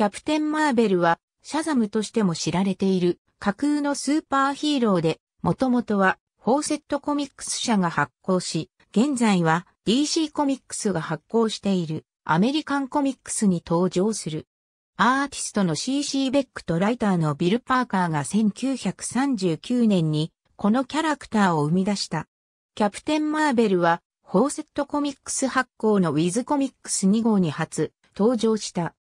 キャプテン・マーベルは、シャザムとしても知られている、架空のスーパーヒーローで、もともとは、フォーセットコミックス社が発行し、現在は DC コミックスが発行しているアメリカンコミックスに登場する。アーティストの CC ベックとライターのビル・パーカーが1939年にこのキャラクターを生み出した。キャプテン・マーベルは、フォーセットコミックス発行のウィズコミックス2号に初登場した。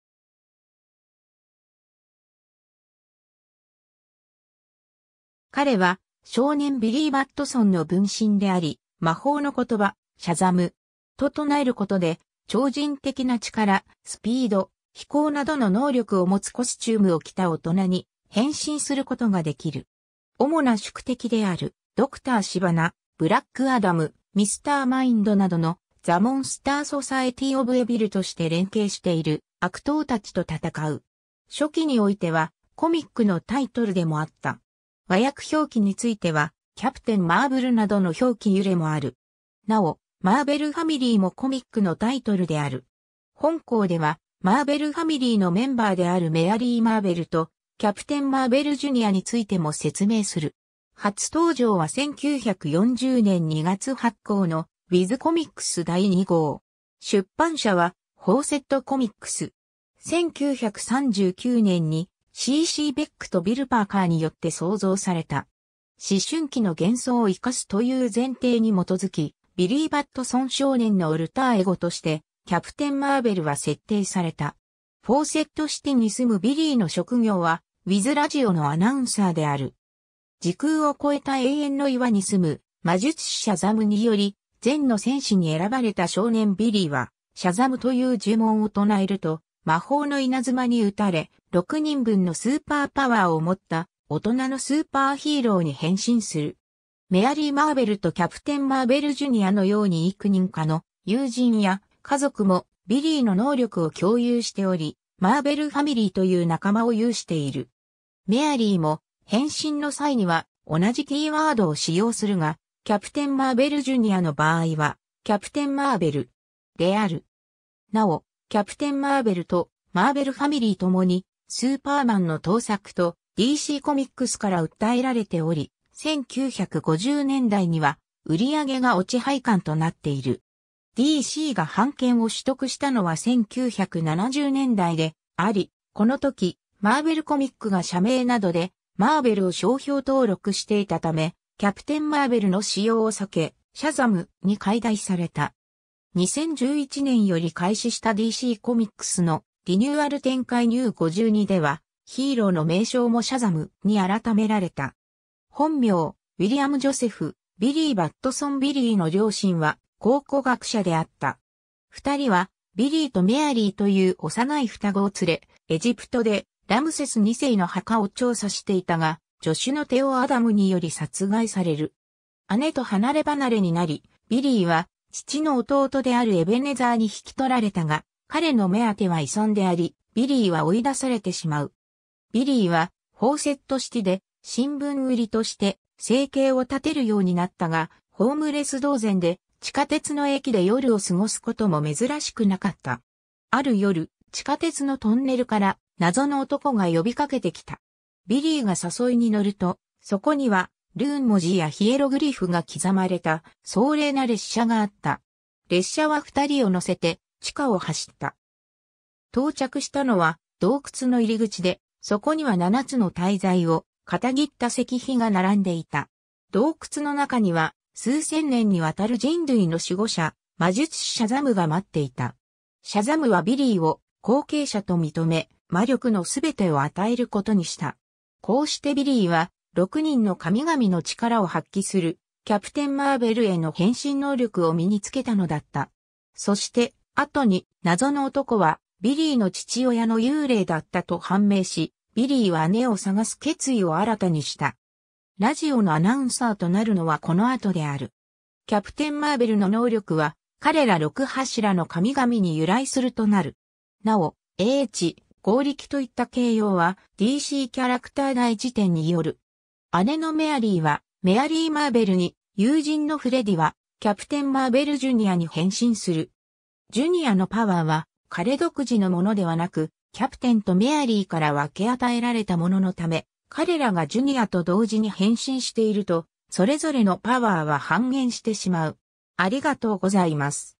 彼は少年ビリー・バットソンの分身であり、魔法の言葉、シャザム、と唱えることで、超人的な力、スピード、飛行などの能力を持つコスチュームを着た大人に変身することができる。主な宿敵である、ドクター・シバナ、ブラック・アダム、ミスター・マインドなどのザ・モンスター・ソサエティ・オブ・エビルとして連携している悪党たちと戦う。初期においてはコミックのタイトルでもあった。和訳表記については、キャプテンマーブルなどの表記揺れもある。なお、マーベルファミリーもコミックのタイトルである。本校では、マーベルファミリーのメンバーであるメアリー・マーベルと、キャプテン・マーベル・ジュニアについても説明する。初登場は1940年2月発行の、ウィズ・コミックス第2号。出版社は、ホーセット・コミックス。1939年に、CC ベックとビル・パーカーによって創造された。思春期の幻想を生かすという前提に基づき、ビリー・バットソン少年のウルターエゴとして、キャプテン・マーベルは設定された。フォーセットシティに住むビリーの職業は、ウィズラジオのアナウンサーである。時空を超えた永遠の岩に住む魔術師シャザムにより、善の戦士に選ばれた少年ビリーは、シャザムという呪文を唱えると、魔法の稲妻に打たれ、6人分のスーパーパワーを持った大人のスーパーヒーローに変身する。メアリー・マーベルとキャプテン・マーベル・ジュニアのように幾人かの友人や家族もビリーの能力を共有しており、マーベルファミリーという仲間を有している。メアリーも変身の際には同じキーワードを使用するが、キャプテン・マーベル・ジュニアの場合は、キャプテン・マーベルである。なお、キャプテン・マーベルとマーベルファミリーともにスーパーマンの盗作と DC コミックスから訴えられており、1950年代には売り上げが落ち廃刊となっている。DC が版権を取得したのは1970年代であり、この時、マーベルコミックが社名などで、マーベルを商標登録していたため、キャプテンマーベルの使用を避け、シャザムに解体された。2011年より開始した DC コミックスのリニューアル展開ニュー52では、ヒーローの名称もシャザムに改められた。本名、ウィリアム・ジョセフ、ビリー・バットソン・ビリーの両親は考古学者であった。二人は、ビリーとメアリーという幼い双子を連れ、エジプトでラムセス2世の墓を調査していたが、助手のテオ・アダムにより殺害される。姉と離れ離れになり、ビリーは父の弟であるエベネザーに引き取られたが、彼の目当ては依存であり、ビリーは追い出されてしまう。ビリーは、フォーセット式で、新聞売りとして、生計を立てるようになったが、ホームレス同然で、地下鉄の駅で夜を過ごすことも珍しくなかった。ある夜、地下鉄のトンネルから謎の男が呼びかけてきた。ビリーが誘いに乗ると、そこには、ルーン文字やヒエログリフが刻まれた壮麗な列車があった。列車は二人を乗せて地下を走った。到着したのは洞窟の入り口で、そこには7つの大罪を片切った石碑が並んでいた。洞窟の中には数千年にわたる人類の守護者、魔術師シャザムが待っていた。シャザムはビリーを後継者と認め、魔力のすべてを与えることにした。こうしてビリーは、6人の神々の力を発揮する、キャプテンマーベルへの変身能力を身につけたのだった。そして、後に謎の男はビリーの父親の幽霊だったと判明し、ビリーは姉を探す決意を新たにした。ラジオのアナウンサーとなるのはこの後である。キャプテン・マーベルの能力は、彼ら六柱の神々に由来するとなる。なお、知、合力といった形容は DC キャラクター大辞典による。姉のメアリーは、メアリー・マーベルに、友人のフレディは、キャプテン・マーベル・ジュニアに変身する。ジュニアのパワーは彼独自のものではなく、キャプテンとメアリーから分け与えられたもののため、彼らがジュニアと同時に変身していると、それぞれのパワーは半減してしまう。ありがとうございます。